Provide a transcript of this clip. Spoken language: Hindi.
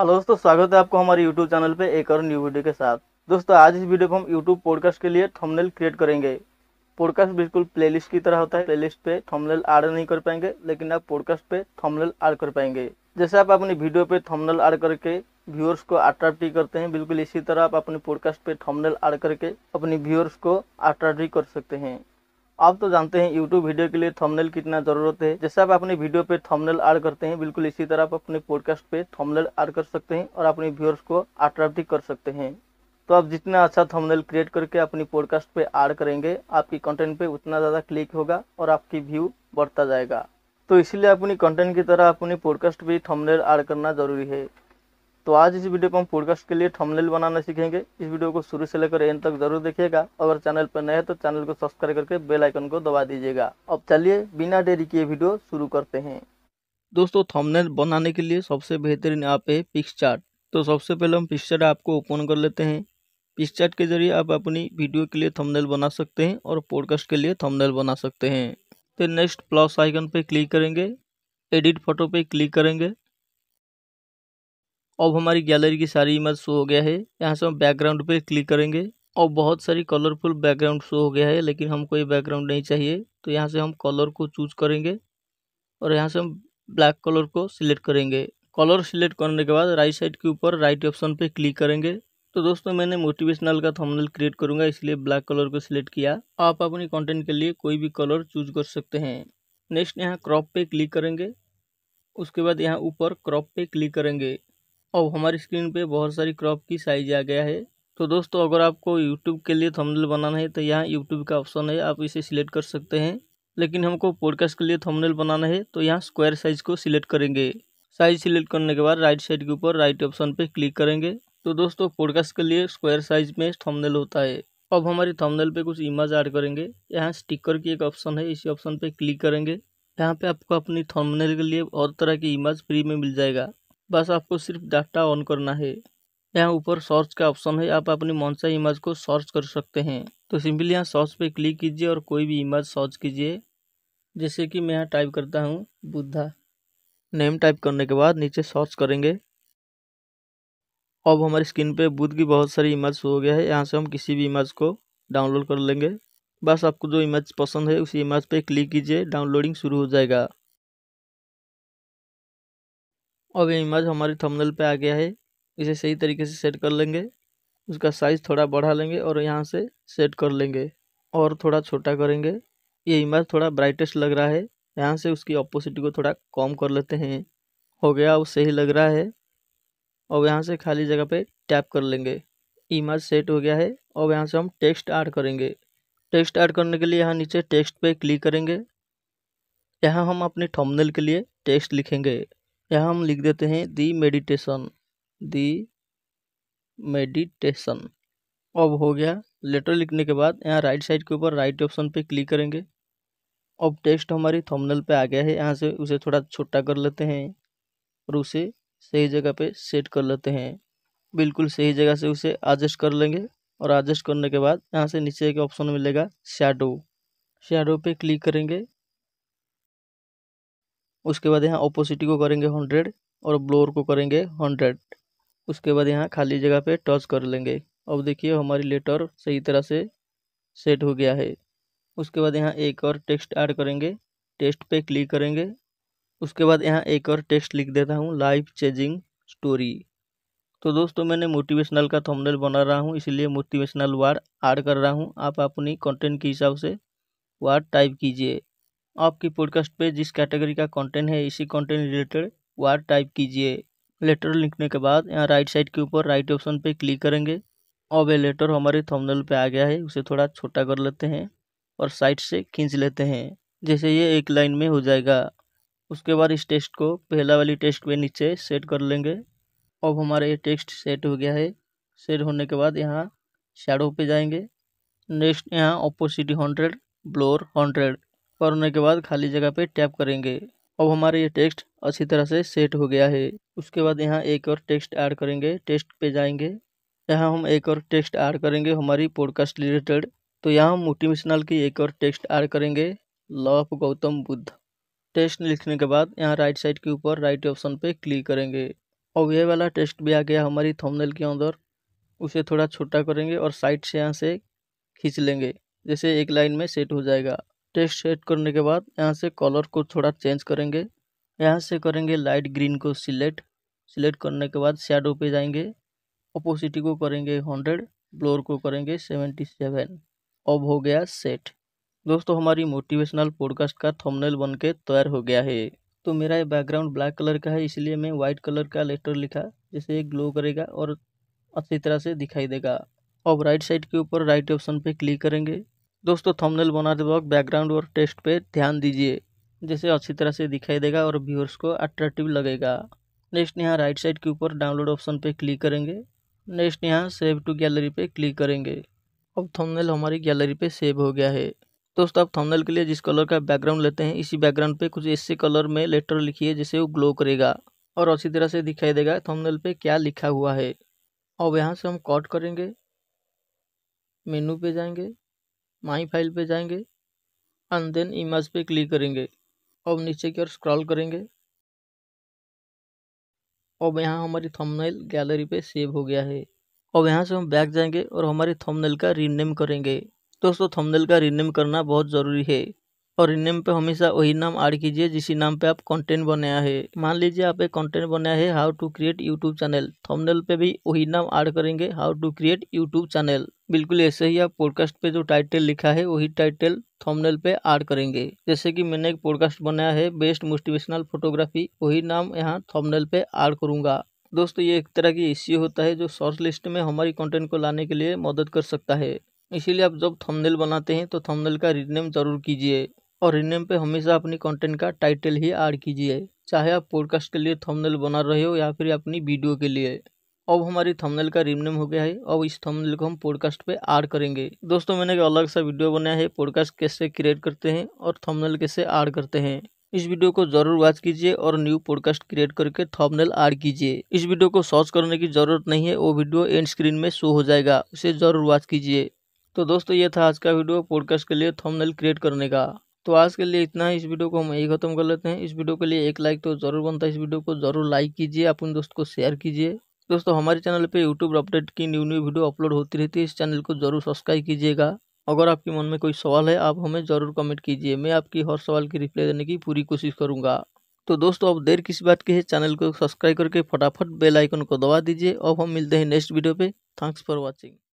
हेलो हाँ दोस्तों स्वागत है आपको हमारे यूट्यूब चैनल पे एक और न्यू वीडियो के साथ दोस्तों आज इस वीडियो को हम यूट्यूब पॉडकास्ट के लिए थंबनेल क्रिएट करेंगे पॉडकास्ट बिल्कुल प्लेलिस्ट की तरह होता है प्लेलिस्ट पे थंबनेल ऐड नहीं कर पाएंगे लेकिन आप पॉडकास्ट पे थंबनेल ऐड कर पाएंगे जैसे आप अपनी वीडियो पे थंबनेल ऐड करके व्यूअर्स को अट्रैक्टिव करते हैं बिल्कुल इसी तरह आप अपने पॉडकास्ट पे थंबनेल ऐड करके अपने व्यूअर्स को अट्रैक्टिव कर सकते हैं आप तो जानते हैं यूट्यूब वीडियो के लिए थंबनेल कितना जरूरत है जैसे आप अपने वीडियो पे थंबनेल ऐड करते हैं बिल्कुल इसी तरह आप अपने पॉडकास्ट पे थंबनेल ऐड कर सकते हैं और अपने व्यूअर्स को अट्रैक्टिव कर सकते हैं तो आप जितना अच्छा थंबनेल क्रिएट करके अपनी पॉडकास्ट पे ऐड करेंगे आपकी कंटेंट पे उतना ज़्यादा क्लिक होगा और आपकी व्यू बढ़ता जाएगा तो इसलिए अपनी कंटेंट की तरह अपनी पॉडकास्ट पे थंबनेल ऐड करना जरूरी है तो आज इस वीडियो पर हम फोडकास्ट के लिए थंबनेल बनाना सीखेंगे इस वीडियो को शुरू से लेकर एंड तक जरूर देखिएगा अगर चैनल पर नए हैं तो चैनल को सब्सक्राइब करके बेल आइकन को दबा दीजिएगा अब चलिए बिना देरी किए वीडियो शुरू करते हैं दोस्तों थंबनेल बनाने के लिए सबसे बेहतरीन ऐप है पिक्स तो सबसे पहले हम पिक्स आपको ओपन कर लेते हैं पिक्स के जरिए आप अपनी वीडियो के लिए थंबनेल बना सकते हैं और पॉडकास्ट के लिए थंबनेल बना सकते हैं तो नेक्स्ट प्लस आइकन पर क्लिक करेंगे एडिट फोटो पे क्लिक करेंगे अब हमारी गैलरी की सारी इमेज शो हो गया है यहाँ से हम बैकग्राउंड पे क्लिक करेंगे और बहुत सारी कलरफुल बैकग्राउंड शो हो गया है लेकिन हमको ये बैकग्राउंड नहीं चाहिए तो यहाँ से हम कलर को चूज करेंगे और यहाँ से हम ब्लैक कलर को सिलेक्ट करेंगे कलर सिलेक्ट करने के बाद राइट साइड के ऊपर राइट ऑप्शन पे क्लिक करेंगे तो दोस्तों मैंने मोटिवेशनल का थंबनेल क्रिएट करूंगा इसलिए ब्लैक कलर को सिलेक्ट किया आप अपनी कंटेंट के लिए कोई भी कलर चूज कर सकते हैं नेक्स्ट यहाँ क्रॉप पे क्लिक करेंगे उसके बाद यहाँ ऊपर क्रॉप पे क्लिक करेंगे अब हमारी स्क्रीन पे बहुत सारी क्रॉप की साइज आ गया है तो दोस्तों अगर आपको यूट्यूब के लिए थंबनेल बनाना है तो यहाँ यूट्यूब का ऑप्शन है आप इसे सिलेक्ट कर सकते हैं लेकिन हमको पॉडकास्ट के लिए थंबनेल बनाना है तो यहाँ स्क्वायर साइज़ को सिलेक्ट करेंगे साइज सिलेक्ट करने के बाद राइट साइड के ऊपर राइट ऑप्शन पे क्लिक करेंगे तो दोस्तों पॉडकास्ट के लिए स्क्वायर साइज में थमनेल होता है अब हमारे थमनेल पे कुछ इमेज ऐड करेंगे यहाँ स्टिकर की एक ऑप्शन है इसी ऑप्शन पे क्लिक करेंगे यहाँ पे आपको अपनी थंबनेल के लिए और तरह की इमेज फ्री में मिल जाएगा बस आपको सिर्फ डाटा ऑन करना है यहाँ ऊपर सर्च का ऑप्शन है आप अपनी मनसा इमेज को सर्च कर सकते हैं तो सिंपली यहाँ सर्च पे क्लिक कीजिए और कोई भी इमेज सर्च कीजिए जैसे कि मैं यहाँ टाइप करता हूँ बुद्धा नेम टाइप करने के बाद नीचे सर्च करेंगे अब हमारी स्क्रीन पे बुद्ध की बहुत सारी इमेज हो गया है यहाँ से हम किसी भी इमेज को डाउनलोड कर लेंगे बस आपको जो इमेज पसंद है उसी इमेज पर क्लिक कीजिए डाउनलोडिंग शुरू हो जाएगा और ये इमेज हमारी थंबनेल पे आ गया है इसे सही तरीके से सेट कर लेंगे उसका साइज़ थोड़ा बढ़ा लेंगे और यहाँ से सेट कर लेंगे और थोड़ा छोटा करेंगे ये इमेज थोड़ा ब्राइटेस्ट लग रहा है यहाँ से उसकी अपोसिटी को थोड़ा कम कर लेते हैं हो गया वो सही लग रहा है और यहाँ से खाली जगह पे टैप कर लेंगे इमेज सेट हो गया है और यहाँ से हम टेक्स्ट ऐड करेंगे टेक्स्ट ऐड करने के लिए यहाँ नीचे टेक्स्ट पे क्लिक करेंगे यहाँ हम अपने थंबनेल के लिए टेक्स्ट लिखेंगे यहाँ हम लिख देते हैं दी मेडिटेशन दी मेडिटेशन अब हो गया लेटर लिखने के बाद यहाँ राइट साइड के ऊपर राइट ऑप्शन पे क्लिक करेंगे अब टेक्स्ट हमारी थंबनेल पे आ गया है यहाँ से उसे थोड़ा छोटा कर लेते हैं और उसे सही जगह पे सेट कर लेते हैं बिल्कुल सही जगह से उसे एडजस्ट कर लेंगे और एडजस्ट करने के बाद यहाँ से नीचे एक ऑप्शन मिलेगा शेडो शेडो पे क्लिक करेंगे उसके बाद यहाँ ओपोसिटी को करेंगे हंड्रेड और ब्लोअर को करेंगे हंड्रेड उसके बाद यहाँ खाली जगह पे टच कर लेंगे अब देखिए हमारी लेटर सही तरह से सेट हो गया है उसके बाद यहाँ एक और टेक्स्ट ऐड करेंगे टेक्स्ट पे क्लिक करेंगे उसके बाद यहाँ एक और टेक्स्ट लिख देता हूँ लाइफ चेंजिंग स्टोरी तो दोस्तों मैंने मोटिवेशनल का थंबनेल बना रहा हूँ इसलिए मोटिवेशनल वार्ड ऐड कर रहा हूँ आप अपनी कंटेंट के हिसाब से वार्ड टाइप कीजिए आपकी पॉडकास्ट पे जिस कैटेगरी का कंटेंट है इसी कंटेंट रिलेटेड वार्ड टाइप कीजिए लेटर लिखने के बाद यहाँ राइट साइड के ऊपर राइट ऑप्शन पे क्लिक करेंगे अब ये लेटर हमारे थंबनेल पे आ गया है उसे थोड़ा छोटा कर लेते हैं और साइड से खींच लेते हैं जैसे ये एक लाइन में हो जाएगा उसके बाद इस टेक्स्ट को पहला वाली टेक्स्ट पे नीचे सेट कर लेंगे अब हमारा ये टेक्स्ट सेट हो गया है सेट होने के बाद यहाँ शेडो पे जाएंगे नेक्स्ट यहाँ अपोसिटी हंड्रेड ब्लोर हंड्रेड और होने के बाद खाली जगह पे टैप करेंगे अब हमारा ये टेक्स्ट अच्छी तरह से सेट हो गया है उसके बाद यहाँ एक और टेक्स्ट ऐड करेंगे टेक्स्ट पे जाएंगे यहाँ हम एक और टेक्स्ट ऐड करेंगे हमारी पॉडकास्ट रिलेटेड तो यहाँ हम मोटिवेशनल की एक और टेक्स्ट ऐड करेंगे law of Gautam Buddha text लिखने के बाद यहाँ राइट साइड के ऊपर राइट ऑप्शन पे क्लिक करेंगे और यह वाला टेक्स्ट भी आ गया हमारी थंबनेल के अंदर उसे थोड़ा छोटा करेंगे और साइड से यहाँ से खींच लेंगे जैसे एक लाइन में सेट हो जाएगा टेक्स्ट सेट करने के बाद यहाँ से कलर को थोड़ा चेंज करेंगे यहाँ से करेंगे लाइट ग्रीन को सिलेक्ट सिलेक्ट करने के बाद शेडो पे जाएंगे अपोसिटी को करेंगे हंड्रेड ब्लोर को करेंगे सेवेंटी सेवन अब हो गया सेट दोस्तों हमारी मोटिवेशनल पॉडकास्ट का थंबनेल बन के तैयार हो गया है तो मेरा ये बैकग्राउंड ब्लैक कलर का है इसलिए मैं वाइट कलर का लेटर लिखा जिससे ग्लो करेगा और अच्छी तरह से दिखाई देगा अब राइट साइड के ऊपर राइट ऑप्शन पे क्लिक करेंगे दोस्तों थंबनेल बनाते वक्त बैकग्राउंड और टेस्ट पे ध्यान दीजिए जैसे अच्छी तरह से दिखाई देगा और व्यूअर्स को अट्रैक्टिव लगेगा नेक्स्ट यहाँ राइट साइड के ऊपर डाउनलोड ऑप्शन पे क्लिक करेंगे नेक्स्ट यहाँ सेव टू गैलरी पे क्लिक करेंगे अब थंबनेल हमारी गैलरी पे सेव हो गया है दोस्तों आप थंबनेल के लिए जिस कलर का बैकग्राउंड लेते हैं इसी बैकग्राउंड पे कुछ ऐसे कलर में लेटर लिखिए जिससे वो ग्लो करेगा और अच्छी तरह से दिखाई देगा थंबनेल पे क्या लिखा हुआ है अब यहाँ से हम कट करेंगे मेनू पे जाएंगे माई फाइल पे जाएंगे एंड देन इमेज पे क्लिक करेंगे अब नीचे की ओर स्क्रॉल करेंगे अब यहाँ हमारी थंबनेल गैलरी पे सेव हो गया है अब यहाँ से हम बैक जाएंगे और हमारी थंबनेल का रीनेम करेंगे दोस्तों थंबनेल का रीनेम करना बहुत ज़रूरी है और इन नेम पे हमेशा वही नाम ऐड कीजिए जिस नाम पे आप कंटेंट बनाया है मान लीजिए आप एक कंटेंट बनाया है how to create YouTube channel thumbnail पे भी वही नाम ऐड करेंगे how to create YouTube channel बिल्कुल ऐसे ही आप पॉडकास्ट पे जो टाइटल लिखा है वही टाइटल थंबनेल पे ऐड करेंगे जैसे कि मैंने एक पॉडकास्ट बनाया है बेस्ट मोटिवेशनल फोटोग्राफी वही नाम यहाँ थंबनेल पे ऐड करूंगा दोस्तों ये एक तरह की इश्यू होता है जो सर्च लिस्ट में हमारी कंटेंट को लाने के लिए मदद कर सकता है इसीलिए आप जब थंबनेल बनाते हैं तो थंबनेल का रीनेम जरूर कीजिए और रिनेम पे हमेशा अपनी कंटेंट का टाइटल ही ऐड कीजिए चाहे आप पॉडकास्ट के लिए थंबनेल बना रहे हो या फिर अपनी वीडियो के लिए अब हमारी थंबनेल का रिमनेम हो गया है अब इस थंबनेल को हम पॉडकास्ट पे ऐड करेंगे दोस्तों मैंने एक अलग सा वीडियो बनाया है पॉडकास्ट कैसे क्रिएट करते हैं और थंबनेल कैसे ऐड करते हैं इस वीडियो को जरूर वॉच कीजिए और न्यू पॉडकास्ट क्रिएट करके थंबनेल ऐड कीजिए इस वीडियो को सर्च करने की जरूरत नहीं है वो वीडियो एंड स्क्रीन में शो हो जाएगा उसे जरूर वॉच कीजिए तो दोस्तों ये था आज का वीडियो पॉडकास्ट के लिए थंबनेल क्रिएट करने का तो आज के लिए इतना ही इस वीडियो को हम यही खत्म कर लेते हैं इस वीडियो के लिए एक लाइक तो जरूर बनता है इस वीडियो को जरूर लाइक कीजिए अपने दोस्त को शेयर कीजिए दोस्तों हमारे चैनल पे यूट्यूब अपडेट की न्यू न्यू वीडियो अपलोड होती रहती है इस चैनल को जरूर सब्सक्राइब कीजिएगा अगर आपके मन में कोई सवाल है आप हमें ज़रूर कमेंट कीजिए मैं आपकी हर सवाल की रिप्लाई देने की पूरी कोशिश करूंगा तो दोस्तों अब देर किसी बात की है चैनल को सब्सक्राइब करके फटाफट बेल आइकन को दबा दीजिए अब हम मिलते हैं नेक्स्ट वीडियो पे थैंक्स फॉर वॉचिंग